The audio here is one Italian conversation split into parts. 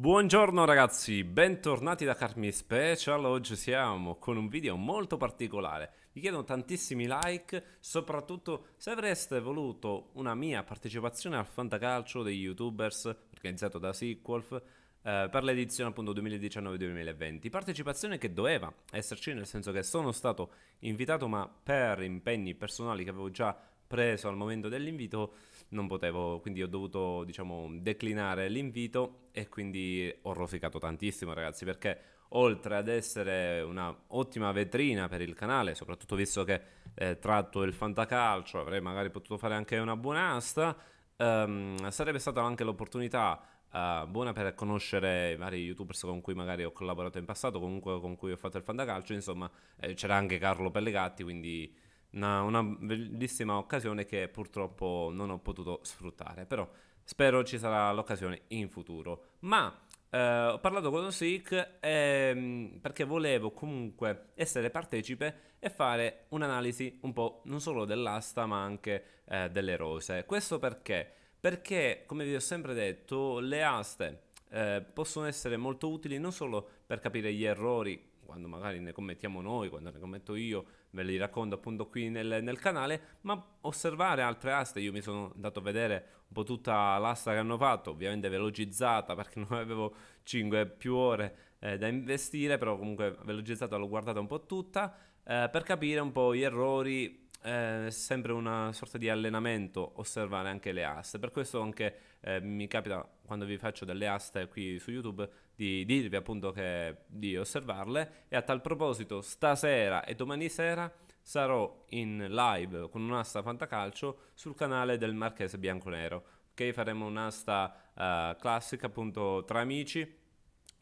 Buongiorno ragazzi, bentornati da Carmi Special, oggi siamo con un video molto particolare, vi chiedo tantissimi like, soprattutto se avreste voluto una mia partecipazione al Fantacalcio degli YouTubers organizzato da Sequolf eh, per l'edizione appunto 2019-2020, partecipazione che doveva esserci nel senso che sono stato invitato ma per impegni personali che avevo già preso al momento dell'invito non potevo, quindi ho dovuto diciamo declinare l'invito e quindi ho rosicato tantissimo ragazzi perché oltre ad essere una ottima vetrina per il canale, soprattutto visto che eh, tratto il fantacalcio, avrei magari potuto fare anche una buona asta, ehm, sarebbe stata anche l'opportunità eh, buona per conoscere i vari youtubers con cui magari ho collaborato in passato, comunque con cui ho fatto il fandacalcio insomma eh, c'era anche Carlo Pellegatti, quindi una, una bellissima occasione che purtroppo non ho potuto sfruttare, però spero ci sarà l'occasione in futuro. Ma Uh, ho parlato con Osic ehm, perché volevo comunque essere partecipe e fare un'analisi un po' non solo dell'asta ma anche eh, delle rose. Questo perché? Perché, come vi ho sempre detto, le aste eh, possono essere molto utili non solo per capire gli errori quando magari ne commettiamo noi, quando ne commetto io, ve li racconto appunto qui nel, nel canale, ma osservare altre aste, io mi sono andato a vedere un po' tutta l'asta che hanno fatto, ovviamente velocizzata perché non avevo 5 più ore eh, da investire, però comunque velocizzata l'ho guardata un po' tutta eh, per capire un po' gli errori eh, è sempre una sorta di allenamento osservare anche le aste, per questo anche eh, mi capita quando vi faccio delle aste qui su YouTube di dirvi appunto che, di osservarle e a tal proposito stasera e domani sera sarò in live con un'asta fantacalcio sul canale del Marchese Bianconero, ok? Faremo un'asta eh, classica appunto tra amici,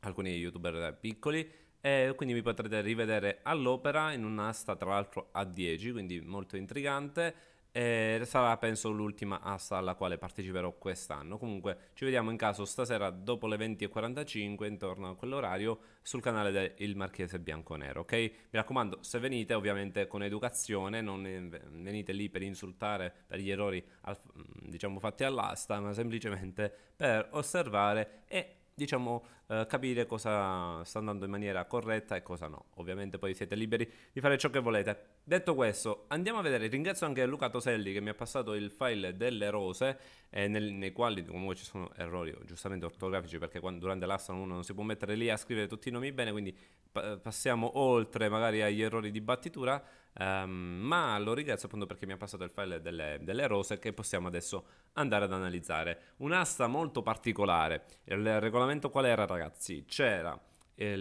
alcuni youtuber piccoli e eh, quindi mi potrete rivedere all'opera in un'asta tra l'altro a 10, quindi molto intrigante. E eh, sarà penso l'ultima asta alla quale parteciperò quest'anno. Comunque ci vediamo in caso stasera dopo le 20.45 intorno a quell'orario sul canale del Marchese Bianconero, ok? Mi raccomando, se venite ovviamente con educazione, non venite lì per insultare per gli errori diciamo fatti all'asta, ma semplicemente per osservare e diciamo, eh, capire cosa sta andando in maniera corretta e cosa no. Ovviamente poi siete liberi di fare ciò che volete. Detto questo, andiamo a vedere, ringrazio anche Luca Toselli che mi ha passato il file delle rose, eh, nel, nei quali comunque ci sono errori giustamente ortografici perché quando, durante l'asta uno non si può mettere lì a scrivere tutti i nomi bene, quindi passiamo oltre magari agli errori di battitura, um, ma lo ringrazio appunto perché mi ha passato il file delle, delle rose che possiamo adesso andare ad analizzare. Un'asta molto particolare, il regolamento qual era ragazzi? C'era eh,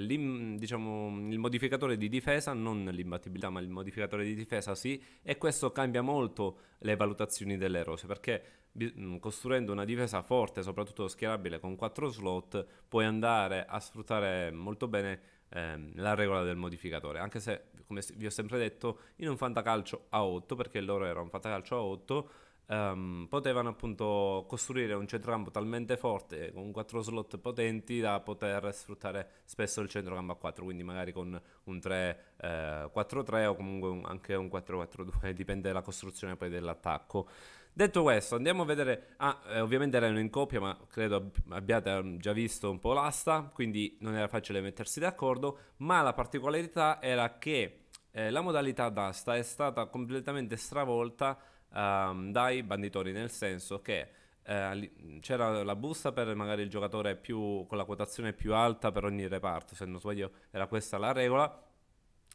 diciamo, il modificatore di difesa, non l'imbattibilità ma il modificatore di difesa sì, e questo cambia molto le valutazioni delle rose perché mm, costruendo una difesa forte, soprattutto schierabile con 4 slot, puoi andare a sfruttare molto bene ehm, la regola del modificatore, anche se, come vi ho sempre detto, in un fantacalcio a 8, perché loro erano un fantacalcio a 8, ehm, potevano appunto costruire un centrocampo talmente forte, con 4 slot potenti, da poter sfruttare spesso il centrocampo a 4, quindi magari con un 3-4-3 eh, o comunque un, anche un 4-4-2, dipende dalla costruzione poi dell'attacco. Detto questo, andiamo a vedere. Ah, eh, ovviamente erano in coppia, ma credo abbiate ehm, già visto un po' l'asta, quindi non era facile mettersi d'accordo. Ma la particolarità era che eh, la modalità d'asta è stata completamente stravolta ehm, dai banditori, nel senso che eh, c'era la busta per magari il giocatore più, con la quotazione più alta per ogni reparto. Se non sbaglio, era questa la regola.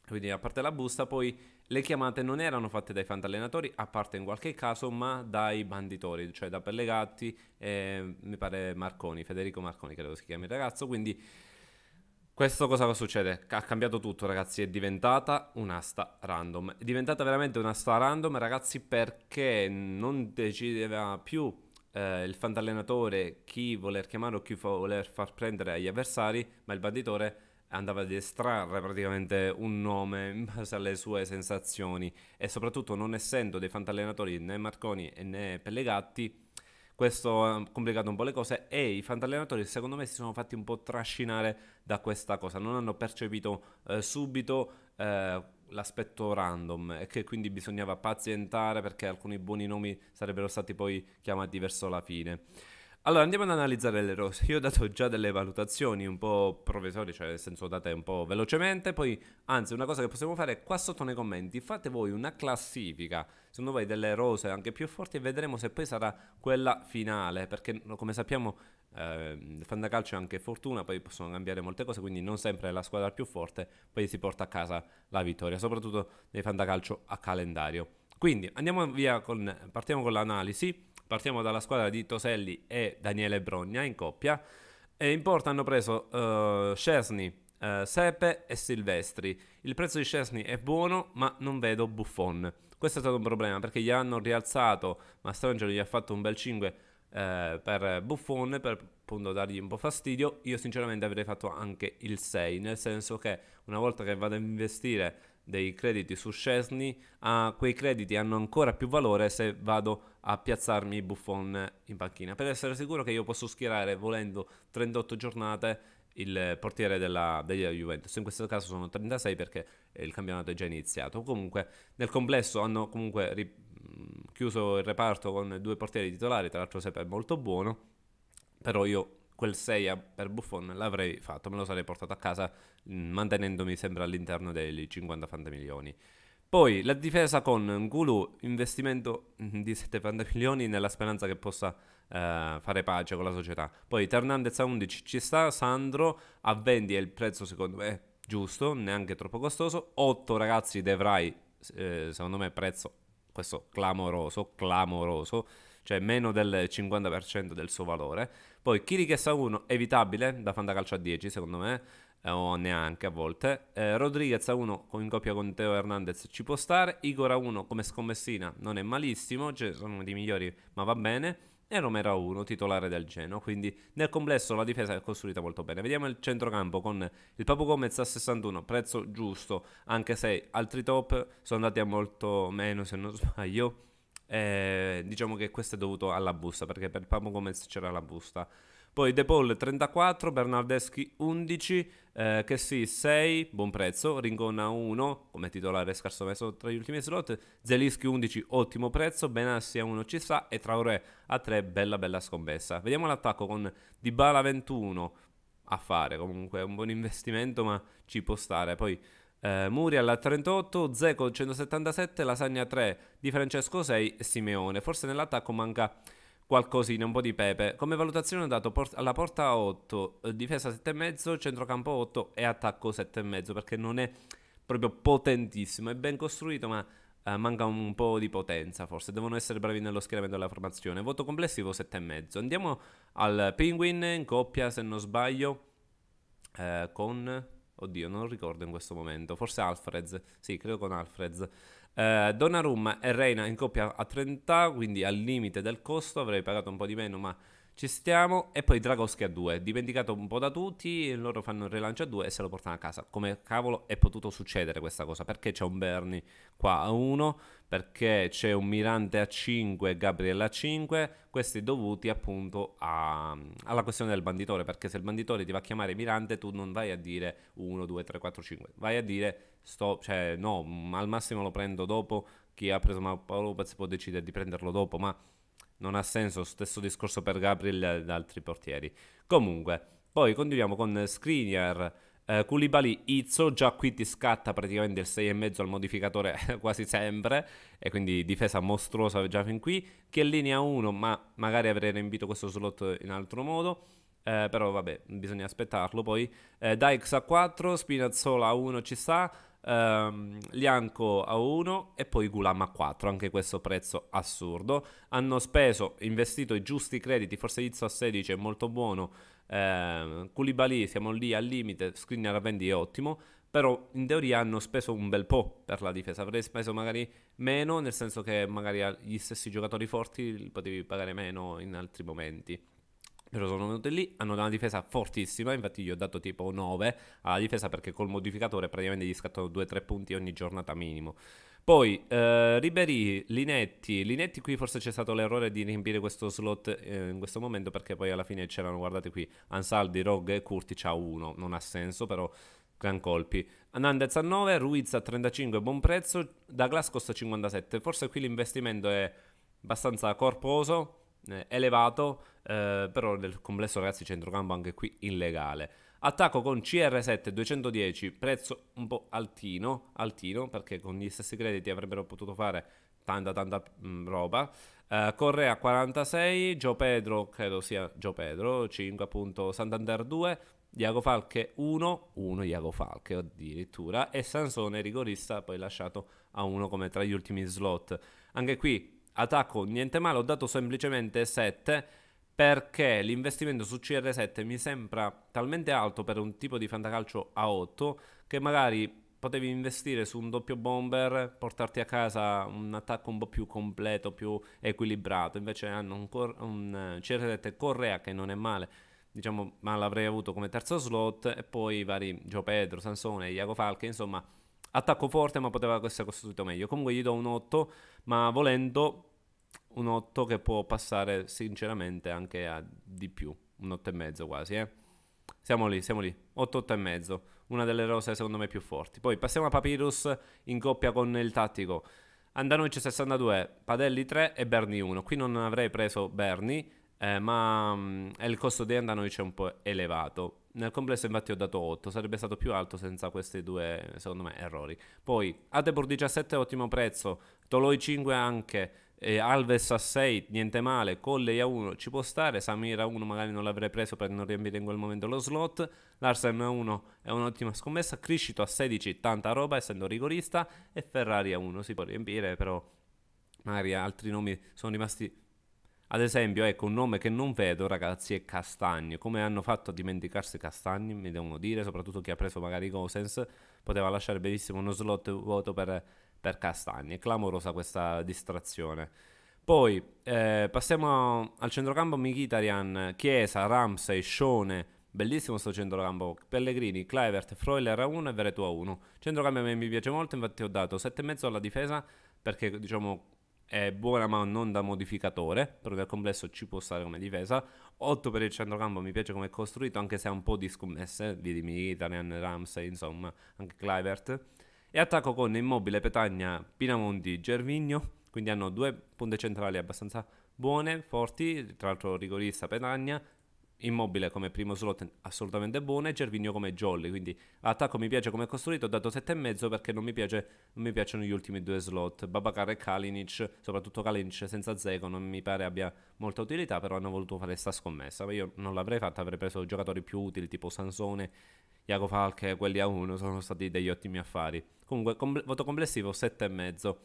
Quindi a parte la busta, poi le chiamate non erano fatte dai fantallenatori, a parte in qualche caso, ma dai banditori, cioè da Pellegatti e mi pare Marconi, Federico Marconi credo si chiami il ragazzo, quindi questo cosa succede? Ha cambiato tutto ragazzi, è diventata un'asta random, è diventata veramente un'asta random ragazzi perché non decideva più eh, il fantallenatore chi voler chiamare o chi voler far prendere agli avversari, ma il banditore andava ad estrarre praticamente un nome in base alle sue sensazioni e soprattutto non essendo dei fantallenatori né Marconi né Pellegatti questo ha complicato un po' le cose e i fantallenatori secondo me si sono fatti un po' trascinare da questa cosa, non hanno percepito eh, subito eh, l'aspetto random e che quindi bisognava pazientare perché alcuni buoni nomi sarebbero stati poi chiamati verso la fine. Allora andiamo ad analizzare le rose. Io ho dato già delle valutazioni un po' provvisorie, cioè nel senso date un po' velocemente. Poi, anzi, una cosa che possiamo fare è qua sotto nei commenti: fate voi una classifica, secondo voi, delle rose anche più forti e vedremo se poi sarà quella finale. Perché, come sappiamo, eh, fandacalcio è anche fortuna, poi possono cambiare molte cose, quindi non sempre la squadra più forte poi si porta a casa la vittoria, soprattutto nei fandacalcio a calendario. Quindi andiamo via con, partiamo con l'analisi. Partiamo dalla squadra di Toselli e Daniele Brogna in coppia. E in porta hanno preso uh, eh, Scesni, uh, eh, Sepe e Silvestri. Il prezzo di Scesni è buono, ma non vedo Buffon. Questo è stato un problema perché gli hanno rialzato, ma Strangelo gli ha fatto un bel 5 eh, per Buffon per appunto dargli un po' fastidio. Io sinceramente avrei fatto anche il 6, nel senso che una volta che vado a investire dei crediti su Scesni, ah, quei crediti hanno ancora più valore se vado a piazzarmi Buffon in panchina, per essere sicuro che io posso schierare volendo 38 giornate il portiere della, della Juventus, in questo caso sono 36 perché il campionato è già iniziato, comunque nel complesso hanno comunque ri- chiuso il reparto con due portieri titolari, tra l'altro sempre molto buono, però io quel 6 per Buffon l'avrei fatto, me lo sarei portato a casa mm, mantenendomi sempre all'interno dei 50 fantamilioni. Poi la difesa con Ngulu, investimento mm, di 70 milioni nella speranza che possa eh, fare pace con la società. Poi Ternandez a 11 ci sta, Sandro a 20 è il prezzo secondo me giusto, neanche troppo costoso. 8 ragazzi De eh, secondo me prezzo questo clamoroso, clamoroso cioè meno del 50% del suo valore. Poi Kirikes a 1, evitabile da Fantacalcio a 10 secondo me, eh, o neanche a volte. Eh, Rodriguez a 1 in coppia con Teo Hernandez ci può stare, Igor a 1 come scommessina non è malissimo, cioè sono uno dei migliori ma va bene e Romero 1, titolare del Genoa. Quindi nel complesso la difesa è costruita molto bene. Vediamo il centrocampo con il Papu Gomez a 61, prezzo giusto, anche se altri top sono andati a molto meno se non sbaglio. Eh, diciamo che questo è dovuto alla busta, perché per Pablo Gomez c'era la busta. Poi De Paul 34, Bernardeschi 11, eh, sì, 6, buon prezzo, Ringona 1 come titolare scarso messo tra gli ultimi slot, Zelischi 11, ottimo prezzo, Benassi a 1 ci sta e Traoré a 3, bella bella scommessa. Vediamo l'attacco con Dybala 21 a fare, comunque è un buon investimento ma ci può stare. Poi eh, Muriel a 38, Zeco 177, Lasagna 3 di Francesco 6 e Simeone. Forse nell'attacco manca qualcosina, un po' di pepe. Come valutazione ho dato port- alla porta 8, eh, difesa 7,5, centrocampo 8 e attacco 7,5 perché non è proprio potentissimo, è ben costruito ma eh, manca un po' di potenza forse, devono essere bravi nello schieramento della formazione. Voto complessivo 7,5. Andiamo al Penguin in coppia se non sbaglio eh, con Oddio, non ricordo in questo momento. Forse Alfreds. Sì, credo con Alfreds. Eh, Donnarumma e Reina in coppia a 30, quindi al limite del costo. Avrei pagato un po' di meno, ma ci stiamo. E poi Dragoschi a 2. Dimenticato un po' da tutti. Loro fanno il rilancio a 2 e se lo portano a casa. Come cavolo è potuto succedere questa cosa? Perché c'è un Bernie qua a 1? Perché c'è un Mirante a 5 e Gabriella a 5? Questi dovuti appunto a, alla questione del banditore. Perché se il banditore ti va a chiamare Mirante, tu non vai a dire 1, 2, 3, 4, 5. Vai a dire sto, cioè no, al massimo lo prendo dopo. Chi ha preso Paolo Lopez può decidere di prenderlo dopo. Ma non ha senso, stesso discorso per Gabriel ed altri portieri. Comunque, poi continuiamo con Screener. eh, Koulibaly, Izzo, già qui ti scatta praticamente il 6,5 al modificatore quasi sempre, e quindi difesa mostruosa già fin qui. Chiellini a 1, ma magari avrei riempito questo slot in altro modo. Eh, però vabbè, bisogna aspettarlo poi. Eh, Dykes a 4, Spinazzola a 1 ci sta, Um, Lianco a 1 e poi Gulam a 4, anche questo prezzo assurdo. Hanno speso, investito i giusti crediti, forse Izzo a 16 è molto buono, eh, Koulibaly siamo lì al limite, Screener a 20 è ottimo, però in teoria hanno speso un bel po' per la difesa, avrei speso magari meno, nel senso che magari gli stessi giocatori forti li potevi pagare meno in altri momenti. Però sono venuti lì, hanno una difesa fortissima, infatti gli ho dato tipo 9 alla difesa perché col modificatore praticamente gli scattano 2-3 punti ogni giornata minimo. Poi eh, Ribery, Linetti, Linetti qui forse c'è stato l'errore di riempire questo slot eh, in questo momento perché poi alla fine c'erano, guardate qui, Ansaldi, Rogue e Curti c'ha 1, non ha senso però gran colpi. Hernandez a 9, Ruiz a 35, buon prezzo, Douglas costa 57, forse qui l'investimento è abbastanza corposo, eh, elevato, eh, però nel complesso ragazzi centrocampo anche qui illegale. Attacco con CR7 210, prezzo un po' altino, altino perché con gli stessi crediti avrebbero potuto fare tanta tanta mh, mm, roba. Uh, Correa 46, Gio Pedro, credo sia Gio Pedro, 5 appunto, Santander 2, Iago Falche 1, 1 Iago Falche addirittura, e Sansone rigorista poi lasciato a 1 come tra gli ultimi slot. Anche qui attacco niente male, ho dato semplicemente 7 perché l'investimento su CR7 mi sembra talmente alto per un tipo di fantacalcio a 8 che magari potevi investire su un doppio bomber, portarti a casa un attacco un po' più completo, più equilibrato. Invece hanno un, cor- un eh, CR7 Correa che non è male, diciamo, ma l'avrei avuto come terzo slot e poi i vari Gio Pedro, Sansone, Iago Falche, insomma Attacco forte, ma poteva essere costruito meglio. Comunque gli do un 8, ma volendo un 8 che può passare sinceramente anche a di più, un 8 e mezzo quasi, eh. Siamo lì, siamo lì. 8 8 e mezzo, una delle rose secondo me più forti. Poi passiamo a Papyrus in coppia con il tattico. Andanovic 62, Padelli 3 e Berni 1. Qui non avrei preso Berni, eh, ma mh, mm, il costo di Andanovic è un po' elevato nel complesso infatti ho dato 8, sarebbe stato più alto senza questi due, secondo me, errori. Poi Atebor 17, ottimo prezzo, Toloi 5 anche, eh, Alves a 6, niente male, Colley a 1 ci può stare, Samir a 1 magari non l'avrei preso per non riempire in quel momento lo slot, Larsen a 1 è un'ottima scommessa, Criscito a 16, tanta roba essendo rigorista, e Ferrari a 1 si può riempire, però magari altri nomi sono rimasti ad esempio, ecco un nome che non vedo, ragazzi, è Castagne. Come hanno fatto a dimenticarsi Castagne? Mi devono dire, soprattutto chi ha preso magari Gosens, poteva lasciare benissimo uno slot vuoto per, per Castagne. È clamorosa questa distrazione. Poi eh, passiamo al centrocampo Michitarian, Chiesa, Ramsey, Scione, bellissimo sto centrocampo, Pellegrini, Clivert, Freuler a 1 e Veretua a 1. Centrocampo a me mi piace molto, infatti ho dato 7,5 alla difesa perché diciamo è buona ma non da modificatore, però nel complesso ci può stare come difesa. 8 per il centrocampo mi piace come è costruito, anche se ha un po' di scommesse, vedi Militarian, Ramsey, insomma, anche Clivert. E attacco con Immobile, Petagna, Pinamonti, Gervigno, quindi hanno due punte centrali abbastanza buone, forti, tra l'altro rigorista Petagna, Immobile come primo slot assolutamente buono e Gervigno come jolly, quindi l'attacco mi piace come è costruito, ho dato 7,5 perché non mi, piace, non mi, piacciono gli ultimi due slot, Babacar e Kalinic, soprattutto Kalinic senza Zeko non mi pare abbia molta utilità, però hanno voluto fare sta scommessa, io non l'avrei fatta, avrei preso giocatori più utili tipo Sansone, Iago Falche, quelli a 1, sono stati degli ottimi affari. Comunque com- voto complessivo 7,5.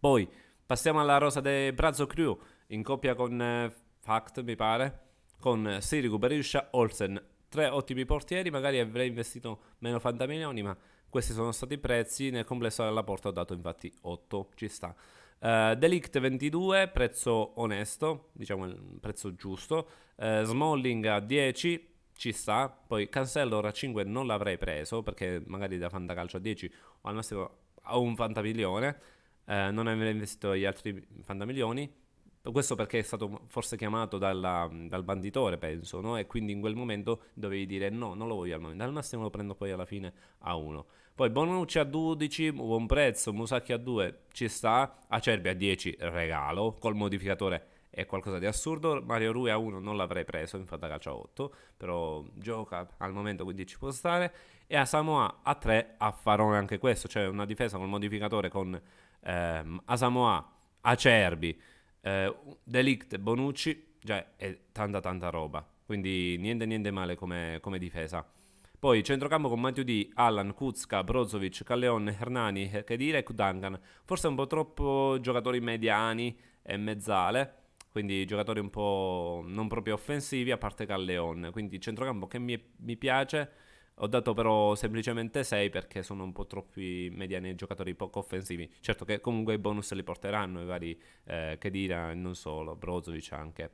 Poi passiamo alla rosa del Brazzo Crew in coppia con eh, Fact, mi pare con eh, Sirigu, Beriscia, Olsen, tre ottimi portieri, magari avrei investito meno fantamilioni, ma questi sono stati i prezzi, nel complesso della porta ho dato infatti 8, ci sta. Uh, Delict 22, prezzo onesto, diciamo il prezzo giusto, uh, Smalling a 10, ci sta, poi Cancello a 5 non l'avrei preso perché magari da fantacalcio a 10 o al massimo a un fantamilione, uh, non avrei investito gli altri fantamilioni, questo perché è stato forse chiamato dalla, dal banditore, penso, no? e quindi in quel momento dovevi dire no, non lo voglio al momento, al massimo lo prendo poi alla fine a 1. Poi Bonucci a 12, buon prezzo, Musacchi a 2, ci sta, Acerbi a 10, regalo, col modificatore è qualcosa di assurdo. Mario Rui a 1 non l'avrei preso, infatti a calcio a 8, però gioca al momento quindi ci può stare. E a Samoa a 3 a Farone anche questo, cioè una difesa col modificatore con ehm, a Samoa, Acerbi, eh, Delict, Bonucci, già è tanta tanta roba, quindi niente niente male come, come difesa. Poi centrocampo con Matteo D, Allan, Kuzka, Brozovic, Calleon, Hernani, Kedira eh, e Kudangan. Forse un po' troppo giocatori mediani e mezzale, quindi giocatori un po' non proprio offensivi, a parte Calleon. Quindi centrocampo che mi, mi piace ho dato però semplicemente 6 perché sono un po' troppi mediani giocatori poco offensivi. Certo che comunque i bonus li porteranno, i vari eh, Kedira e non solo, Brozovic anche.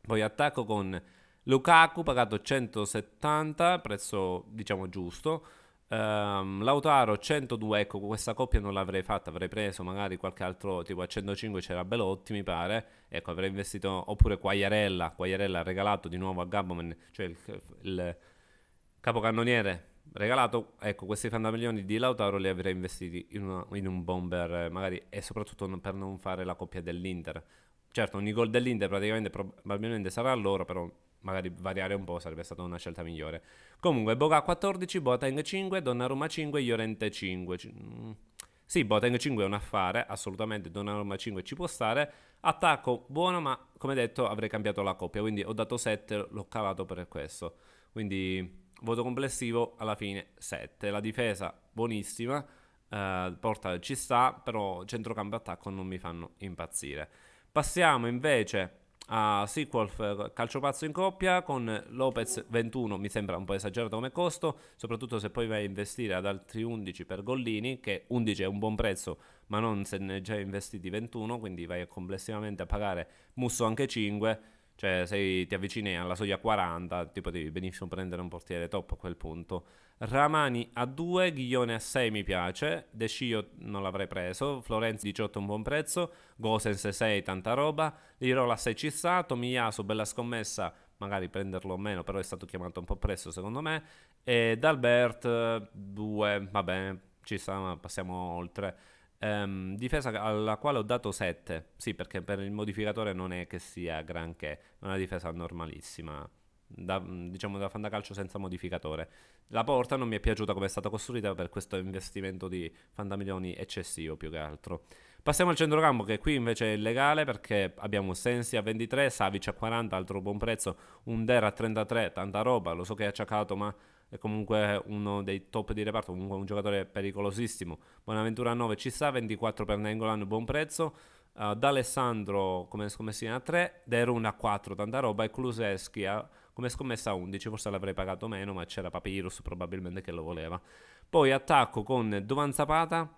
Poi attacco con Lukaku pagato 170, prezzo diciamo giusto. Um, Lautaro 102, ecco questa coppia non l'avrei fatta, avrei preso magari qualche altro, tipo a 105 c'era Belotti mi pare, ecco avrei investito, oppure Quagliarella, Quagliarella ha regalato di nuovo a Gabbomen, cioè il, il Capocannoniere regalato, ecco questi 30 milioni di Lautaro li avrei investiti in, una, in un bomber magari e soprattutto per non fare la coppia dell'Inter. Certo, ogni gol dell'Inter praticamente probabilmente sarà loro, però magari variare un po' sarebbe stata una scelta migliore. Comunque, Boga 14, Boateng 5, Donnarumma 5, Llorente 5. Mm, sì, Boateng 5 è un affare, assolutamente, Donnarumma 5 ci può stare. Attacco buono, ma come detto avrei cambiato la coppia, quindi ho dato 7, l'ho cavato per questo. Quindi voto complessivo alla fine 7. La difesa buonissima, eh, porta ci sta, però centrocampo e attacco non mi fanno impazzire. Passiamo invece a sequel pazzo in coppia con Lopez 21 mi sembra un po' esagerato come costo soprattutto se poi vai a investire ad altri 11 per Gollini che 11 è un buon prezzo ma non se ne hai già investiti 21 quindi vai complessivamente a pagare Musso anche 5 cioè, se ti avvicini alla soglia 40, ti potevi benissimo prendere un portiere top a quel punto. Ramani a 2, Ghiglione a 6 mi piace, De Scio non l'avrei preso, Florenzi 18 un buon prezzo, Gosens 6 tanta roba, Lirola 6 ci sta, Tomiyasu bella scommessa, magari prenderlo o meno, però è stato chiamato un po' presto secondo me, e D'Albert 2, eh, vabbè ci sta, ma passiamo oltre. Um, difesa alla quale ho dato 7, sì perché per il modificatore non è che sia granché, è una difesa normalissima, da, diciamo da fantacalcio senza modificatore. La porta non mi è piaciuta come è stata costruita per questo investimento di fantamilioni eccessivo più che altro. Passiamo al centrocampo che qui invece è illegale perché abbiamo Sensi a 23, Savic a 40, altro buon prezzo, Under a 33, tanta roba, lo so che è acciacato ma è comunque uno dei top di reparto, comunque un giocatore pericolosissimo. Buonaventura a 9 ci sta, 24 per Nengolan, buon prezzo. Uh, D'Alessandro come scommessa a 3, Derun a 4, tanta roba, e Kluseschi come scommessa a 11, forse l'avrei pagato meno, ma c'era Papyrus probabilmente che lo voleva. Poi attacco con Dovan Zapata,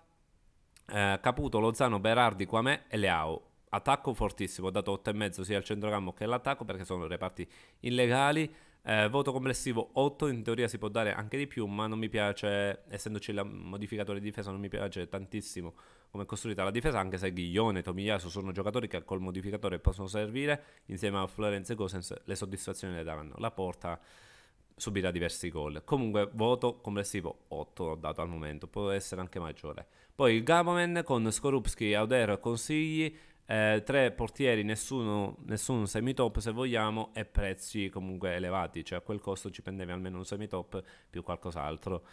eh, Caputo, Lozano, Berardi, Quame e Leao. Attacco fortissimo, ho dato 8,5 sia al centrocampo che all'attacco perché sono reparti illegali. Eh, voto complessivo 8, in teoria si può dare anche di più, ma non mi piace, essendoci il modificatore di difesa, non mi piace tantissimo come è costruita la difesa, anche se Ghiglione e Tomiyasu sono giocatori che col modificatore possono servire, insieme a Florence e Gosens le soddisfazioni le daranno. La porta subirà diversi gol. Comunque, voto complessivo 8 dato al momento, può essere anche maggiore. Poi il Gamomen con Skorupski, Audero e Consigli eh, tre portieri, nessuno, semi-top se vogliamo, e prezzi comunque elevati, cioè a quel costo ci prendevi almeno un semi-top più qualcos'altro.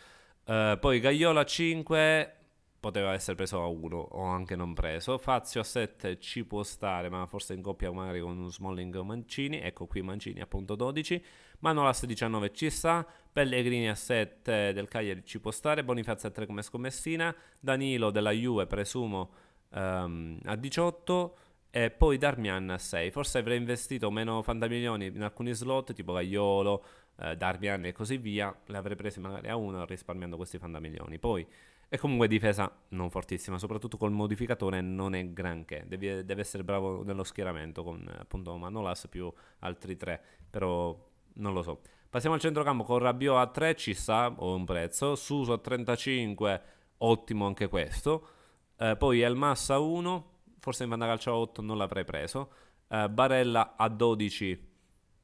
Eh, poi Gaiola 5 poteva essere preso a 1 o anche non preso, Fazio a 7 ci può stare, ma forse in coppia magari con un Smalling o Mancini, ecco qui Mancini appunto 12, Manolas 19 ci sta, Pellegrini a 7 del Cagliari ci può stare, Bonifazio a 3 come scommessina, Danilo della Juve presumo um, a 18 e poi Darmian a 6. Forse avrei investito meno fantamilioni in alcuni slot tipo Gaiolo, eh, Darmian e così via, le avrei prese magari a 1 risparmiando questi fantamilioni. Poi è comunque difesa non fortissima, soprattutto col modificatore non è granché, Devi, deve, essere bravo nello schieramento con appunto Manolas più altri 3, però non lo so. Passiamo al centrocampo con Rabiot a 3, ci sta, ho un prezzo, Suso a 35, ottimo anche questo. Eh, poi Elmassa a 1, forse in banda calcio a 8 non l'avrei preso. Eh, Barella a 12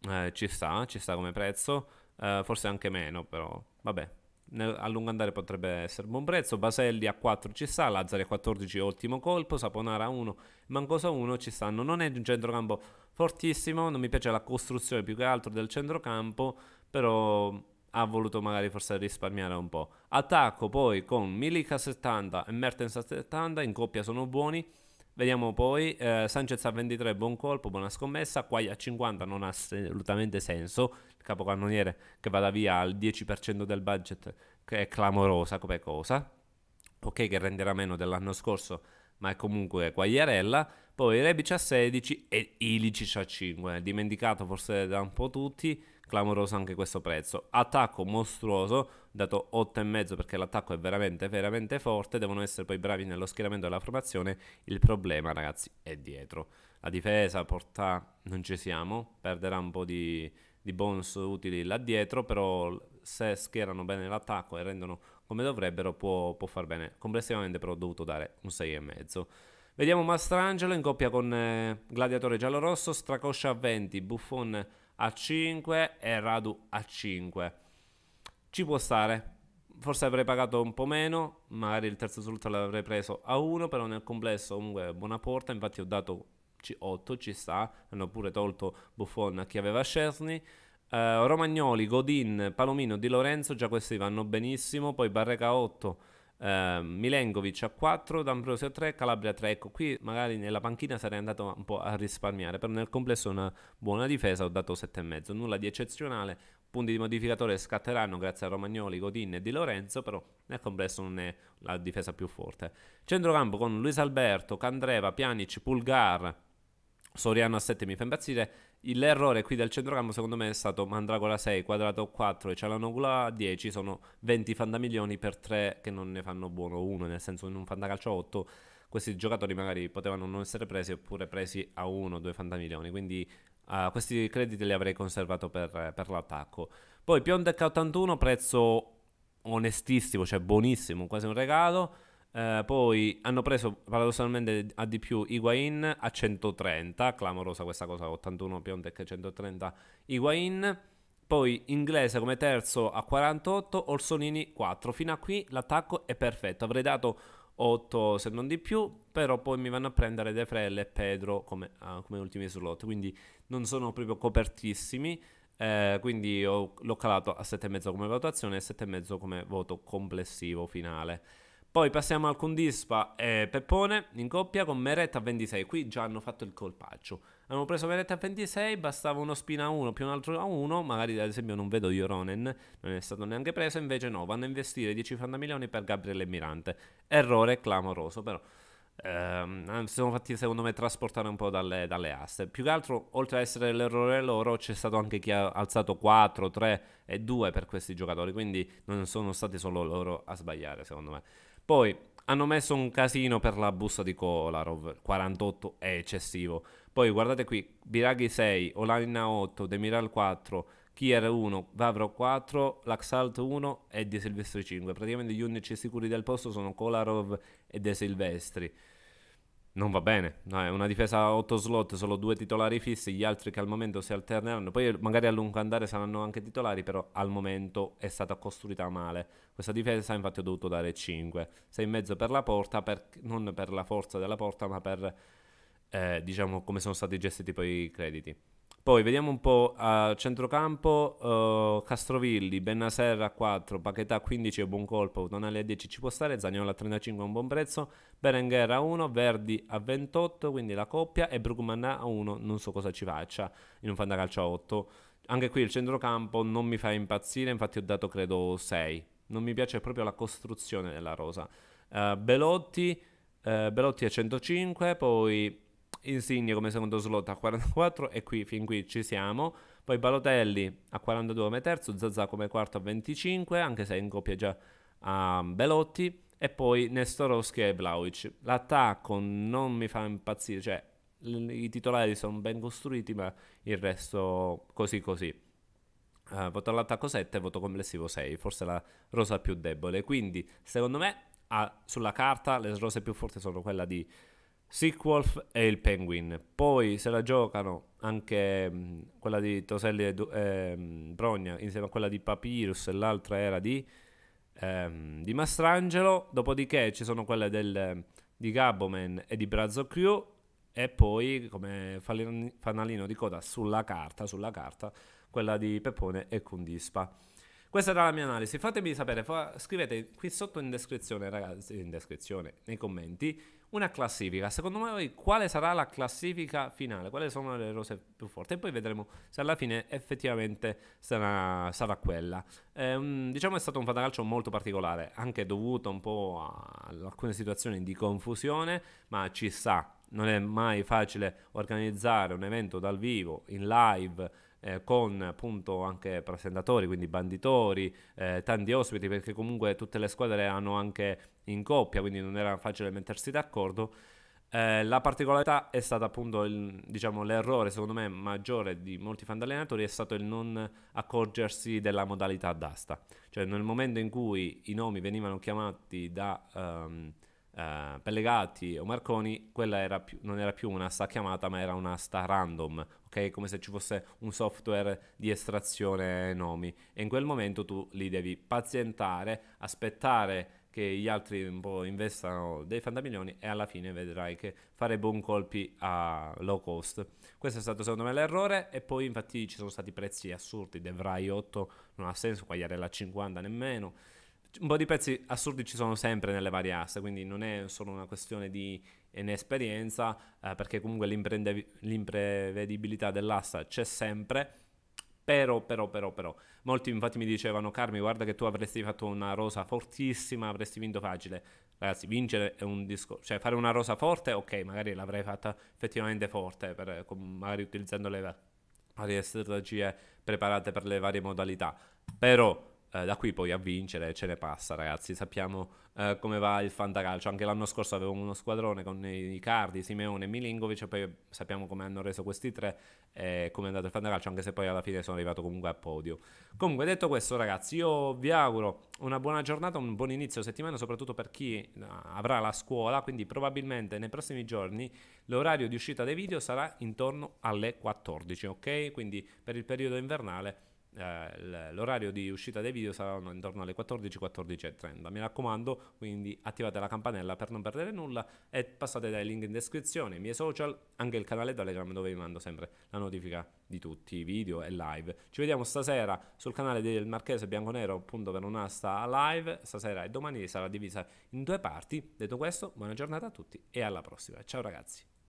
eh, ci sta, ci sta come prezzo, eh, forse anche meno, però vabbè. Ne, a lungo andare potrebbe essere buon prezzo. Baselli a 4 ci sta, Lazzari a 14 ottimo colpo, Saponara a 1, Mancosa a 1 ci stanno. Non è un centrocampo fortissimo, non mi piace la costruzione più che altro del centrocampo, però ha voluto magari forse risparmiare un po'. Attacco poi con Milik a 70 e Mertens a 70, in coppia sono buoni. Vediamo poi, eh, Sanchez a 23, buon colpo, buona scommessa, Quaglia a 50 non ha assolutamente senso, il capocannoniere che vada via al 10% del budget che è clamorosa come cosa, ok che renderà meno dell'anno scorso ma è comunque Quagliarella, poi Rebic a 16 e Ilicic a 5, dimenticato forse da un po' tutti, clamoroso anche questo prezzo. Attacco mostruoso, dato 8,5 perché l'attacco è veramente, veramente forte. Devono essere poi bravi nello schieramento della formazione. Il problema, ragazzi, è dietro. La difesa porta, non ci siamo, perderà un po' di, di bonus utili là dietro, però se schierano bene l'attacco e rendono come dovrebbero può, può far bene. Complessivamente però ho dovuto dare un 6,5. Vediamo Mastrangelo in coppia con eh, Gladiatore Giallorosso, Stracoscia a 20, Buffon a 5 e Radu a 5. Ci può stare. Forse avrei pagato un po' meno, magari il terzo sfrutto l'avrei preso a 1, però nel complesso comunque buona porta, infatti ho dato 8, ci sta, hanno pure tolto Buffon a chi aveva Scesni. Uh, eh, Romagnoli, Godin, Palomino, Di Lorenzo, già questi vanno benissimo, poi Barreca 8, Uh, Milenkovic a 4, D'Ambrosio a 3, Calabria a 3. Ecco, qui magari nella panchina sarei andato un po' a risparmiare, però nel complesso una buona difesa ho dato 7,5. Nulla di eccezionale, punti di modificatore scatteranno grazie a Romagnoli, Godin e Di Lorenzo, però nel complesso non è la difesa più forte. Centrocampo con Luis Alberto, Candreva, Pianic, Pulgar, Soriano a 7 mi fa impazzire. L'errore qui del centrocampo secondo me è stato Mandragora 6, Quadrato 4 e Cialanogula 10, sono 20 fandamilioni per 3 che non ne fanno buono uno, nel senso in un fandacalcio 8 questi giocatori magari potevano non essere presi oppure presi a 1 o 2 fandamilioni, quindi uh, questi crediti li avrei conservato per, per l'attacco. Poi Piontek 81, prezzo onestissimo, cioè buonissimo, quasi un regalo. Eh, poi hanno preso paradossalmente a di più Higuain a 130, clamorosa questa cosa, 81 Piontek 130 Higuain. Poi inglese come terzo a 48, Orsonini 4. Fino a qui l'attacco è perfetto. Avrei dato 8 se non di più, però poi mi vanno a prendere De Frelle e Pedro come, ah, come ultimi slot, quindi non sono proprio copertissimi. Eh, quindi ho, l'ho calato a 7,5 come valutazione e 7,5 come voto complessivo finale. Poi passiamo al Condispa e eh, Peppone in coppia con Meretta a 26. Qui già hanno fatto il colpaccio. Hanno preso Meretta a 26, bastava uno spina a 1 più un altro a 1. Magari ad esempio non vedo Joronen, non è stato neanche preso. Invece no, vanno a investire 10-50 milioni per Gabriele Mirante. Errore clamoroso però. Ehm, ah, si sono fatti secondo me trasportare un po' dalle, dalle aste. Più che altro, oltre ad essere l'errore loro, c'è stato anche chi ha alzato 4, 3 e 2 per questi giocatori. Quindi non sono stati solo loro a sbagliare secondo me. Poi hanno messo un casino per la busta di Kolarov, 48 è eccessivo. Poi guardate qui, Biraghi 6, Olaina 8, Demiral 4, Kier 1, Vavro 4, Laxalt 1 e De Silvestri 5. Praticamente gli unici sicuri del posto sono Kolarov e De Silvestri non va bene. No, è una difesa a 8 slot, solo due titolari fissi, gli altri che al momento si alterneranno. Poi magari a lungo andare saranno anche titolari, però al momento è stata costruita male. Questa difesa infatti ho dovuto dare 5, 6 in mezzo per la porta, per, non per la forza della porta, ma per eh, diciamo come sono stati gestiti poi i crediti. Poi vediamo un po' a centrocampo, uh, Castrovilli, Bennaser a 4, Paquetà a 15 è buon colpo, Tonali a 10 ci può stare, Zagnolo a 35 è un buon prezzo, Berenguer a 1, Verdi a 28, quindi la coppia, e Brugman a 1, non so cosa ci faccia, in un fantacalcio a 8. Anche qui il centrocampo non mi fa impazzire, infatti ho dato credo 6. Non mi piace proprio la costruzione della rosa. Uh, Belotti, uh, Belotti a 105, poi Insigne come secondo slot a 44 e qui fin qui ci siamo. Poi Balotelli a 42 come terzo, Zazza come quarto a 25, anche se è in coppia già a Belotti. E poi Nestorowski e Vlaovic. L'attacco non mi fa impazzire, cioè i titolari sono ben costruiti, ma il resto così così. Uh, voto all'attacco 7, voto complessivo 6, forse la rosa più debole. Quindi, secondo me, ah, sulla carta le rose più forti sono quella di Sequolf e il Penguin. Poi se la giocano anche mh, mm, quella di Toselli e eh, Brogna insieme a quella di Papyrus e l'altra era di, ehm, di Mastrangelo. Dopodiché ci sono quelle del, ehm, di Gabomen e di Brazzo Crew. E poi come fanalino di coda sulla carta, sulla carta quella di Peppone e Kundispa. Questa era la mia analisi. Fatemi sapere, fa, scrivete qui sotto in descrizione, ragazzi, in descrizione, nei commenti, una classifica. Secondo voi quale sarà la classifica finale? Quali sono le rose più forti? E poi vedremo se alla fine effettivamente sarà, sarà quella. Eh, diciamo è stato un fantacalcio molto particolare, anche dovuto un po' a alcune situazioni di confusione, ma ci sta. Non è mai facile organizzare un evento dal vivo, in live, eh, con appunto anche presentatori, quindi banditori, eh, tanti ospiti, perché comunque tutte le squadre hanno anche in coppia, quindi non era facile mettersi d'accordo. Eh, la particolarità è stata appunto il, diciamo, l'errore, secondo me, maggiore di molti fan allenatori è stato il non accorgersi della modalità d'asta. Cioè nel momento in cui i nomi venivano chiamati da... Um, eh, Pellegatti o Marconi, quella era più, non era più un'asta chiamata, ma era un'asta random, ok? Come se ci fosse un software di estrazione nomi. E in quel momento tu li devi pazientare, aspettare che gli altri un po' investano dei fantamilioni e alla fine vedrai che fare buon colpi a low cost. Questo è stato secondo me l'errore e poi infatti ci sono stati prezzi assurdi, Devrai 8 non ha senso, la 50 nemmeno un po' di pezzi assurdi ci sono sempre nelle varie aste, quindi non è solo una questione di inesperienza, eh, perché comunque l'imprevedibilità dell'asta c'è sempre. Però, però, però, però, molti infatti mi dicevano, Carmi, guarda che tu avresti fatto una rosa fortissima, avresti vinto facile. Ragazzi, vincere è un discorso, cioè fare una rosa forte, ok, magari l'avrei fatta effettivamente forte, per, magari utilizzando le varie strategie preparate per le varie modalità. Però eh, da qui poi a vincere ce ne passa, ragazzi. Sappiamo eh, come va il fantacalcio. Anche l'anno scorso avevamo uno squadrone con i Cardi, Simeone e Milingovic Poi sappiamo come hanno reso questi tre e come è andato il fantacalcio, anche se poi alla fine sono arrivato comunque a podio. Comunque, detto questo, ragazzi, io vi auguro una buona giornata, un buon inizio settimana, soprattutto per chi eh, avrà la scuola. Quindi, probabilmente nei prossimi giorni l'orario di uscita dei video sarà intorno alle 14, ok? Quindi per il periodo invernale eh, l'orario di uscita dei video saranno intorno alle 14-14.30. Mi raccomando, quindi attivate la campanella per non perdere nulla e passate dai link in descrizione, i miei social, anche il canale Telegram dove vi mando sempre la notifica di tutti i video e live. Ci vediamo stasera sul canale del Marchese Bianconero appunto per un'asta live, stasera e domani sarà divisa in due parti. Detto questo, buona giornata a tutti e alla prossima. Ciao ragazzi.